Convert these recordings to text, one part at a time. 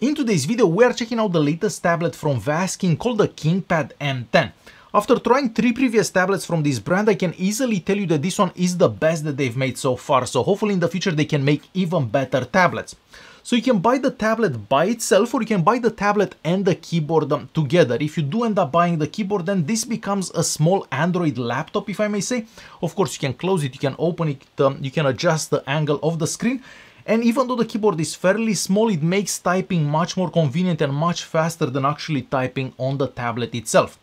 In today's video, we are checking out the latest tablet from Vaskin called the KingPad M10. After trying three previous tablets from this brand, I can easily tell you that this one is the best that they've made so far, so hopefully in the future they can make even better tablets. So you can buy the tablet by itself or you can buy the tablet and the keyboard um, together. If you do end up buying the keyboard, then this becomes a small Android laptop, if I may say. Of course, you can close it, you can open it, um, you can adjust the angle of the screen and even though the keyboard is fairly small, it makes typing much more convenient and much faster than actually typing on the tablet itself.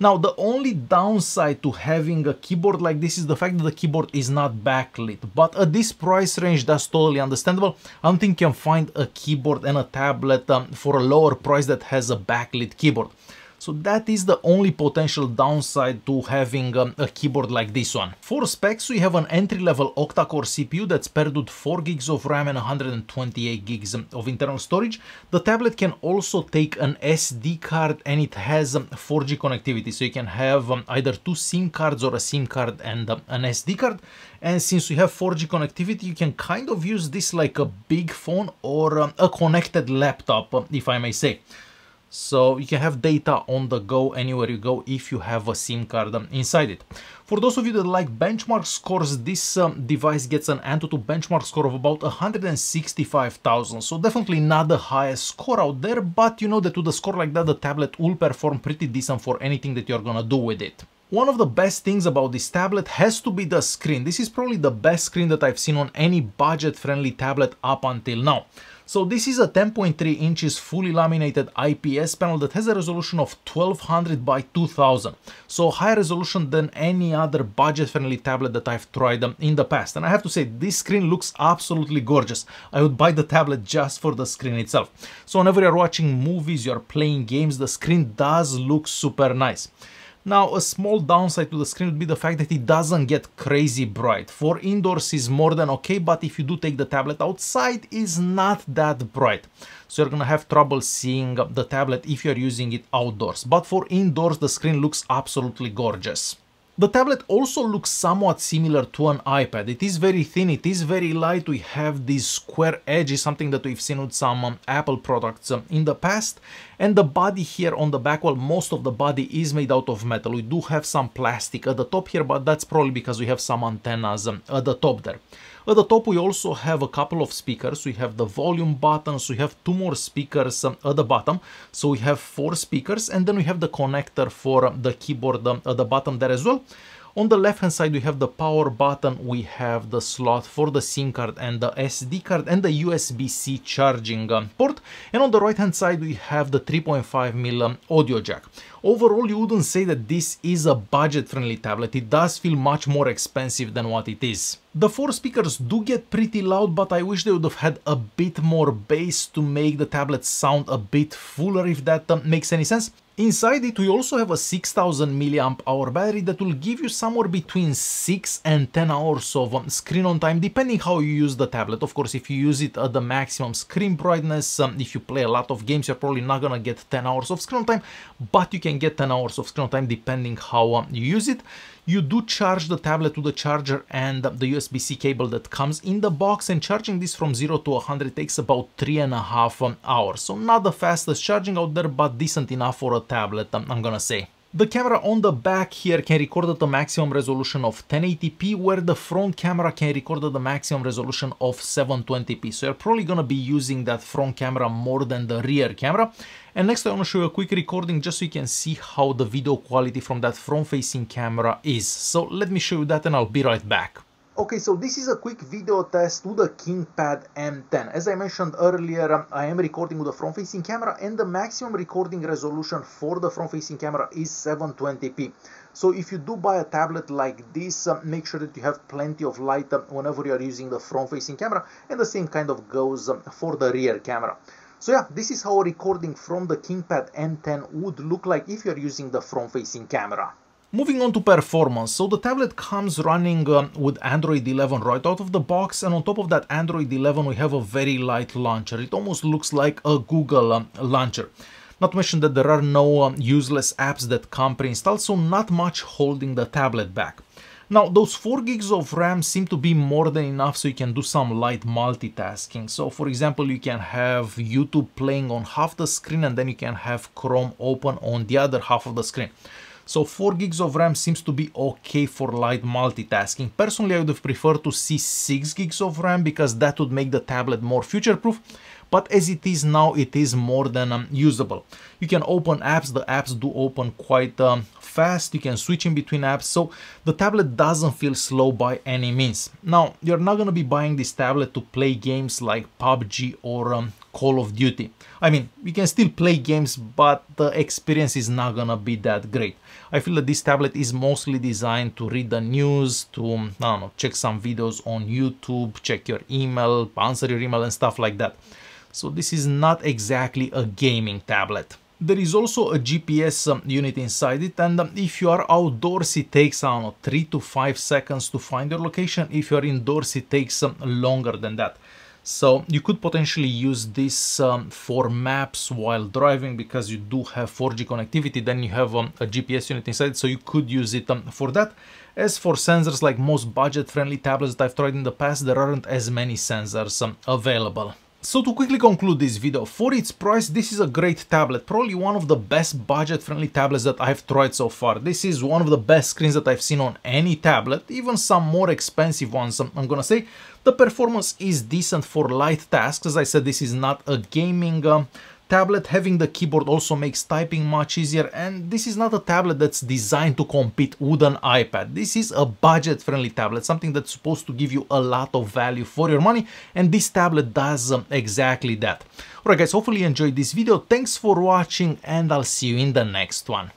Now, the only downside to having a keyboard like this is the fact that the keyboard is not backlit. But at this price range, that's totally understandable. I don't think you can find a keyboard and a tablet um, for a lower price that has a backlit keyboard. So that is the only potential downside to having um, a keyboard like this one. For specs, we have an entry-level octa-core CPU that's paired with 4 gigs of RAM and 128 gigs um, of internal storage. The tablet can also take an SD card and it has um, 4G connectivity, so you can have um, either two SIM cards or a SIM card and um, an SD card. And since we have 4G connectivity, you can kind of use this like a big phone or um, a connected laptop, if I may say. So you can have data on the go anywhere you go if you have a SIM card um, inside it. For those of you that like benchmark scores, this um, device gets an Antutu benchmark score of about 165,000. So definitely not the highest score out there, but you know that with a score like that, the tablet will perform pretty decent for anything that you're gonna do with it. One of the best things about this tablet has to be the screen. This is probably the best screen that I've seen on any budget-friendly tablet up until now. So this is a 10.3 inches fully laminated IPS panel that has a resolution of 1200 by 2000. So higher resolution than any other budget-friendly tablet that I've tried um, in the past. And I have to say, this screen looks absolutely gorgeous. I would buy the tablet just for the screen itself. So whenever you're watching movies, you're playing games, the screen does look super nice. Now, a small downside to the screen would be the fact that it doesn't get crazy bright. For indoors is more than okay, but if you do take the tablet outside, is not that bright. So you're gonna have trouble seeing the tablet if you're using it outdoors. But for indoors, the screen looks absolutely gorgeous. The tablet also looks somewhat similar to an iPad. It is very thin, it is very light, we have these square edges, something that we've seen with some um, Apple products um, in the past, and the body here on the back, well, most of the body is made out of metal. We do have some plastic at the top here, but that's probably because we have some antennas um, at the top there. At the top, we also have a couple of speakers. We have the volume buttons. We have two more speakers um, at the bottom. So we have four speakers, and then we have the connector for um, the keyboard at the bottom there as well. On the left hand side we have the power button, we have the slot for the SIM card and the SD card and the USB-C charging port and on the right hand side we have the 3.5mm um, audio jack. Overall you wouldn't say that this is a budget friendly tablet, it does feel much more expensive than what it is. The four speakers do get pretty loud, but I wish they would have had a bit more bass to make the tablet sound a bit fuller if that um, makes any sense. Inside it we also have a 6000 milliamp hour battery that will give you somewhere between 6 and 10 hours of um, screen on time depending how you use the tablet. Of course if you use it at the maximum screen brightness, um, if you play a lot of games you're probably not gonna get 10 hours of screen on time, but you can get 10 hours of screen on time depending how um, you use it you do charge the tablet to the charger and the USB-C cable that comes in the box and charging this from 0 to 100 takes about three and a half um, hours. So not the fastest charging out there, but decent enough for a tablet, um, I'm gonna say. The camera on the back here can record at the maximum resolution of 1080p, where the front camera can record at the maximum resolution of 720p. So you're probably gonna be using that front camera more than the rear camera. And next I wanna show you a quick recording just so you can see how the video quality from that front-facing camera is. So let me show you that and I'll be right back. Okay, so this is a quick video test to the KingPad M10. As I mentioned earlier, um, I am recording with the front-facing camera and the maximum recording resolution for the front-facing camera is 720p. So if you do buy a tablet like this, um, make sure that you have plenty of light um, whenever you are using the front-facing camera and the same kind of goes for the rear camera. So yeah, this is how a recording from the KingPad M10 would look like if you're using the front-facing camera. Moving on to performance, so the tablet comes running uh, with Android 11 right out of the box and on top of that Android 11 we have a very light launcher, it almost looks like a Google um, launcher. Not to mention that there are no um, useless apps that come pre-installed, so not much holding the tablet back. Now, those 4 gigs of RAM seem to be more than enough so you can do some light multitasking. So, for example, you can have YouTube playing on half the screen and then you can have Chrome open on the other half of the screen. So 4 gigs of RAM seems to be okay for light multitasking. Personally, I would have preferred to see 6 gigs of RAM because that would make the tablet more future-proof. But as it is now, it is more than um, usable. You can open apps. The apps do open quite um, fast, you can switch in between apps, so the tablet doesn't feel slow by any means. Now, you're not gonna be buying this tablet to play games like PUBG or um, Call of Duty. I mean, you can still play games, but the experience is not gonna be that great. I feel that this tablet is mostly designed to read the news, to, um, I don't know, check some videos on YouTube, check your email, answer your email and stuff like that. So this is not exactly a gaming tablet. There is also a GPS um, unit inside it and um, if you are outdoors it takes, I don't know, 3 to 5 seconds to find your location. If you are indoors it takes um, longer than that. So you could potentially use this um, for maps while driving because you do have 4G connectivity, then you have um, a GPS unit inside, so you could use it um, for that. As for sensors, like most budget-friendly tablets that I've tried in the past, there aren't as many sensors available. So to quickly conclude this video, for its price this is a great tablet, probably one of the best budget friendly tablets that I've tried so far. This is one of the best screens that I've seen on any tablet, even some more expensive ones I'm gonna say. The performance is decent for light tasks, as I said this is not a gaming um, tablet, having the keyboard also makes typing much easier and this is not a tablet that's designed to compete with an iPad. This is a budget-friendly tablet, something that's supposed to give you a lot of value for your money and this tablet does um, exactly that. Alright guys, hopefully you enjoyed this video, thanks for watching and I'll see you in the next one.